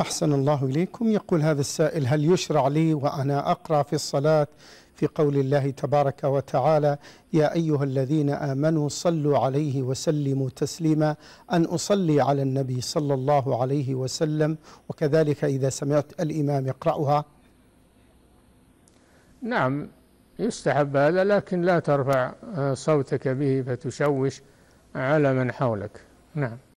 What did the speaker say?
أحسن الله إليكم يقول هذا السائل هل يشرع لي وأنا أقرأ في الصلاة في قول الله تبارك وتعالى يا أيها الذين آمنوا صلوا عليه وسلموا تسليما أن أصلي على النبي صلى الله عليه وسلم وكذلك إذا سمعت الإمام يقرأها نعم يستحب هذا لكن لا ترفع صوتك به فتشوش على من حولك نعم